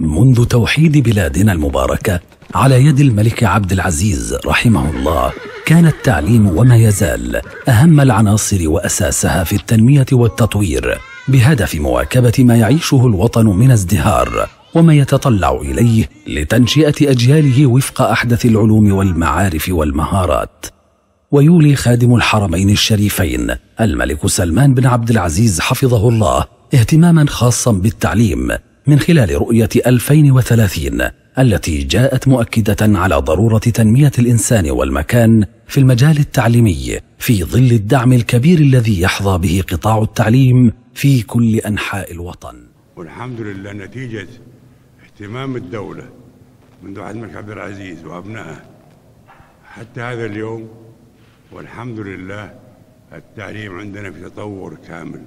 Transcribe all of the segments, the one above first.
منذ توحيد بلادنا المباركه على يد الملك عبد العزيز رحمه الله كان التعليم وما يزال اهم العناصر واساسها في التنميه والتطوير بهدف مواكبه ما يعيشه الوطن من ازدهار وما يتطلع اليه لتنشئه اجياله وفق احدث العلوم والمعارف والمهارات ويولي خادم الحرمين الشريفين الملك سلمان بن عبد العزيز حفظه الله اهتماما خاصا بالتعليم من خلال رؤية 2030 التي جاءت مؤكدة على ضرورة تنمية الإنسان والمكان في المجال التعليمي في ظل الدعم الكبير الذي يحظى به قطاع التعليم في كل أنحاء الوطن والحمد لله نتيجة اهتمام الدولة منذ عهد الملك عبد العزيز وأبنائه حتى هذا اليوم والحمد لله التعليم عندنا في تطور كامل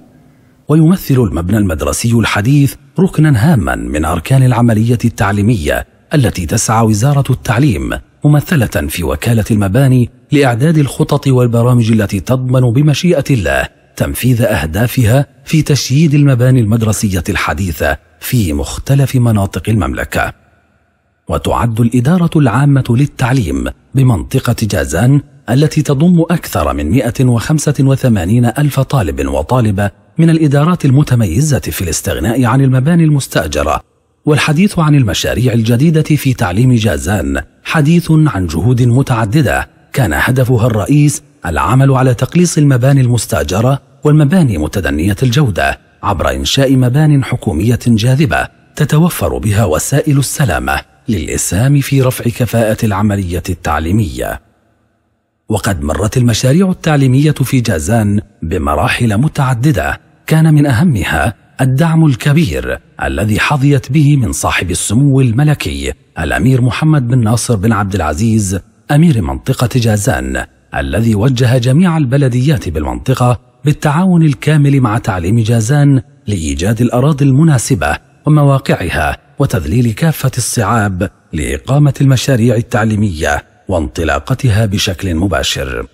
ويمثل المبنى المدرسي الحديث ركنا هاما من أركان العملية التعليمية التي تسعى وزارة التعليم ممثلة في وكالة المباني لإعداد الخطط والبرامج التي تضمن بمشيئة الله تنفيذ أهدافها في تشييد المباني المدرسية الحديثة في مختلف مناطق المملكة. وتعد الإدارة العامة للتعليم بمنطقة جازان التي تضم أكثر من 185 ألف طالب وطالبة من الادارات المتميزه في الاستغناء عن المباني المستاجره والحديث عن المشاريع الجديده في تعليم جازان حديث عن جهود متعدده كان هدفها الرئيس العمل على تقليص المباني المستاجره والمباني متدنيه الجوده عبر انشاء مبان حكوميه جاذبه تتوفر بها وسائل السلامه للاسهام في رفع كفاءه العمليه التعليميه وقد مرت المشاريع التعليميه في جازان بمراحل متعدده كان من أهمها الدعم الكبير الذي حظيت به من صاحب السمو الملكي الأمير محمد بن ناصر بن عبد العزيز أمير منطقة جازان الذي وجه جميع البلديات بالمنطقة بالتعاون الكامل مع تعليم جازان لإيجاد الأراضي المناسبة ومواقعها وتذليل كافة الصعاب لإقامة المشاريع التعليمية وانطلاقتها بشكل مباشر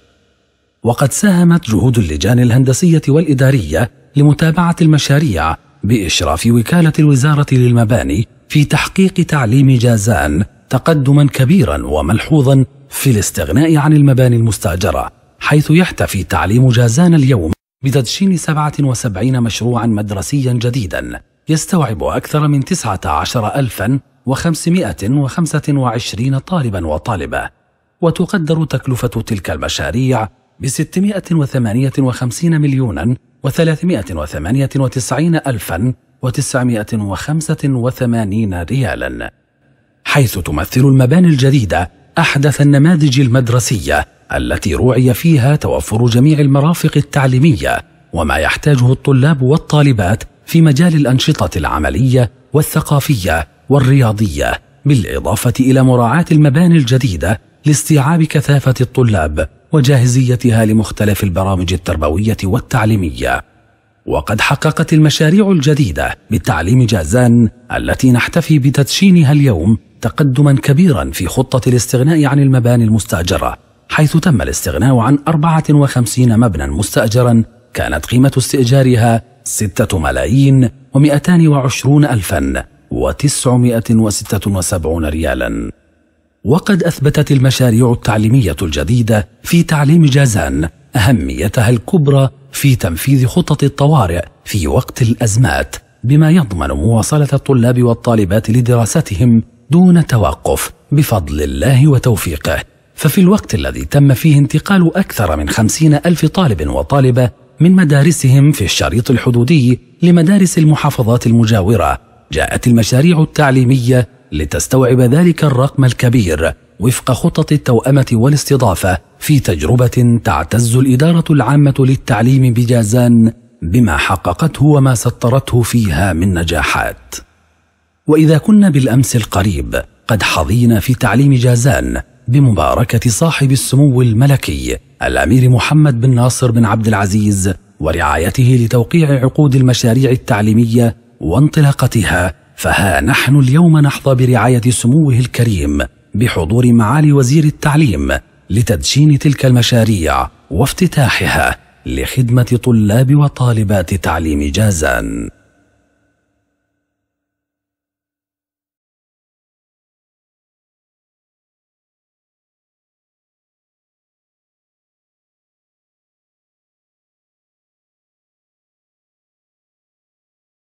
وقد ساهمت جهود اللجان الهندسية والإدارية لمتابعة المشاريع بإشراف وكالة الوزارة للمباني في تحقيق تعليم جازان تقدما كبيرا وملحوظا في الاستغناء عن المباني المستأجرة حيث يحتفي تعليم جازان اليوم بتدشين 77 مشروعا مدرسيا جديدا يستوعب أكثر من 19525 طالبا وطالبة وتقدر تكلفة تلك المشاريع ب 658 مليونا 398985 ريالا حيث تمثل المباني الجديدة أحدث النماذج المدرسية التي روعي فيها توفر جميع المرافق التعليمية وما يحتاجه الطلاب والطالبات في مجال الأنشطة العملية والثقافية والرياضية بالإضافة إلى مراعاة المباني الجديدة لاستيعاب كثافة الطلاب وجاهزيتها لمختلف البرامج التربويه والتعليميه وقد حققت المشاريع الجديده بتعليم جازان التي نحتفي بتدشينها اليوم تقدما كبيرا في خطه الاستغناء عن المباني المستاجره حيث تم الاستغناء عن 54 مبنى مستاجرا كانت قيمه استئجارها 6 ملايين و220 ألفا و976 ريالا وقد اثبتت المشاريع التعليميه الجديده في تعليم جازان اهميتها الكبرى في تنفيذ خطط الطوارئ في وقت الازمات بما يضمن مواصله الطلاب والطالبات لدراستهم دون توقف بفضل الله وتوفيقه ففي الوقت الذي تم فيه انتقال أكثر من خمسين ألف طالب وطالبة من مدارسهم في الشريط الحدودي لمدارس المحافظات المجاورة جاءت المشاريع التعليمية لتستوعب ذلك الرقم الكبير وفق خطط التوأمة والاستضافة في تجربة تعتز الإدارة العامة للتعليم بجازان بما حققته وما سطرته فيها من نجاحات. وإذا كنا بالأمس القريب قد حظينا في تعليم جازان بمباركة صاحب السمو الملكي الأمير محمد بن ناصر بن عبد العزيز ورعايته لتوقيع عقود المشاريع التعليمية وانطلاقتها فها نحن اليوم نحظى برعاية سموه الكريم بحضور معالي وزير التعليم لتدشين تلك المشاريع وافتتاحها لخدمة طلاب وطالبات تعليم جازان